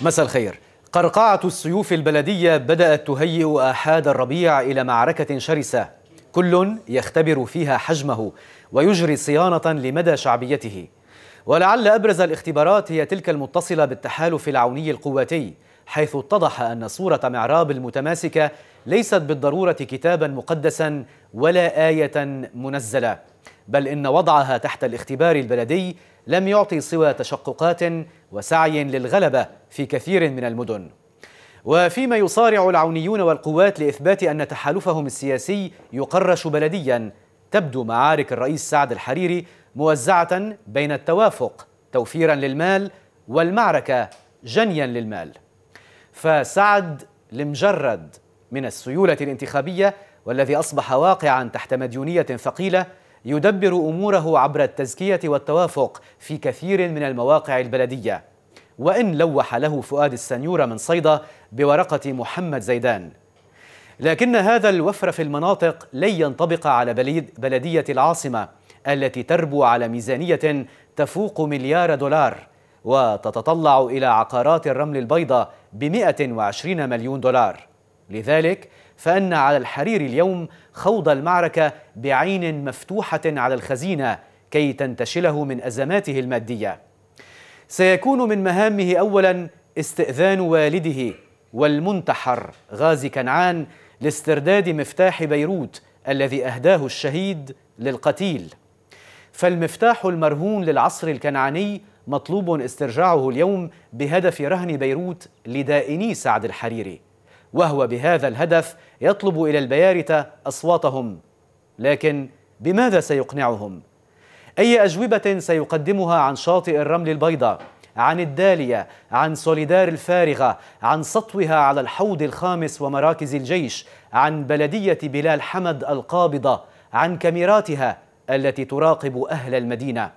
مساء الخير قرقعة السيوف البلدية بدأت تهيئ آحاد الربيع إلى معركة شرسة كل يختبر فيها حجمه ويجري صيانة لمدى شعبيته ولعل أبرز الاختبارات هي تلك المتصلة بالتحالف العوني القواتي حيث اتضح أن صورة معراب المتماسكة ليست بالضرورة كتابا مقدسا ولا آية منزلة بل إن وضعها تحت الاختبار البلدي لم يعطي سوى تشققات وسعي للغلبة في كثير من المدن وفيما يصارع العونيون والقوات لإثبات أن تحالفهم السياسي يقرش بلديا تبدو معارك الرئيس سعد الحريري موزعة بين التوافق توفيرا للمال والمعركة جنيا للمال فسعد لمجرد من السيولة الانتخابية والذي أصبح واقعا تحت مديونية ثقيلة يدبر أموره عبر التزكية والتوافق في كثير من المواقع البلدية وإن لوح له فؤاد السنيورة من صيدا بورقة محمد زيدان لكن هذا الوفر في المناطق لن ينطبق على بلدية العاصمة التي تربو على ميزانية تفوق مليار دولار وتتطلع إلى عقارات الرمل البيضاء ب 120 مليون دولار لذلك فان على الحرير اليوم خوض المعركه بعين مفتوحه على الخزينه كي تنتشله من ازماته الماديه سيكون من مهامه اولا استئذان والده والمنتحر غازي كنعان لاسترداد مفتاح بيروت الذي اهداه الشهيد للقتيل فالمفتاح المرهون للعصر الكنعاني مطلوب استرجاعه اليوم بهدف رهن بيروت لدائني سعد الحريري وهو بهذا الهدف يطلب الى البيارته اصواتهم لكن بماذا سيقنعهم اي اجوبه سيقدمها عن شاطئ الرمل البيضاء عن الداليه عن سوليدار الفارغه عن سطوها على الحوض الخامس ومراكز الجيش عن بلديه بلال حمد القابضه عن كاميراتها التي تراقب اهل المدينه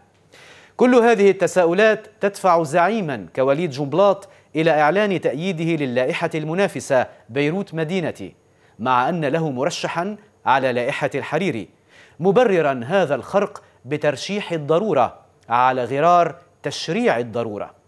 كل هذه التساؤلات تدفع زعيما كوليد جنبلاط إلى إعلان تأييده للائحة المنافسة بيروت مدينتي مع أن له مرشحا على لائحة الحريري مبررا هذا الخرق بترشيح الضرورة على غرار تشريع الضروره